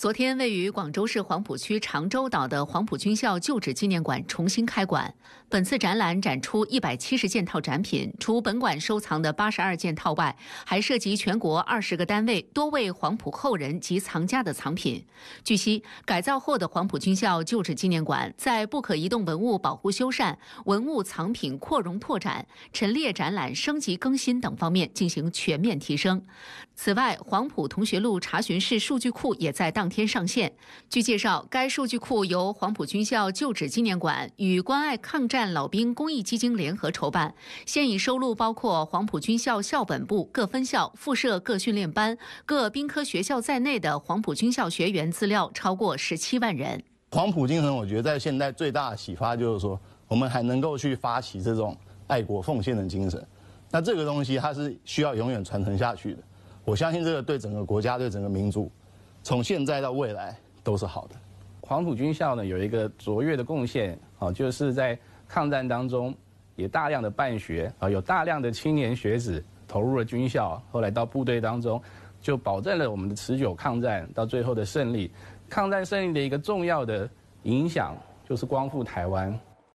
昨天，位于广州市黄埔区长洲岛的黄埔军校旧址纪念馆重新开馆。本次展览展出一百七十件套展品，除本馆收藏的八十二件套外，还涉及全国二十个单位、多位黄埔后人及藏家的藏品。据悉，改造后的黄埔军校旧址纪念馆在不可移动文物保护修缮、文物藏品扩容拓展、陈列展览升级更新等方面进行全面提升。此外，黄埔同学录查询室数据库也在当。天上线。据介绍，该数据库由黄埔军校旧址纪念馆与关爱抗战老兵公益基金联合筹办，现已收录包括黄埔军校校本部、各分校、附设各训练班、各兵科学校在内的黄埔军校学员资料超过十七万人。黄埔精神，我觉得在现在最大的启发就是说，我们还能够去发起这种爱国奉献的精神。那这个东西它是需要永远传承下去的。我相信这个对整个国家、对整个民族。从现在到未来都是好的。黄埔军校呢，有一个卓越的贡献啊，就是在抗战当中也大量的办学啊，有大量的青年学子投入了军校，后来到部队当中，就保证了我们的持久抗战到最后的胜利。抗战胜利的一个重要的影响就是光复台湾。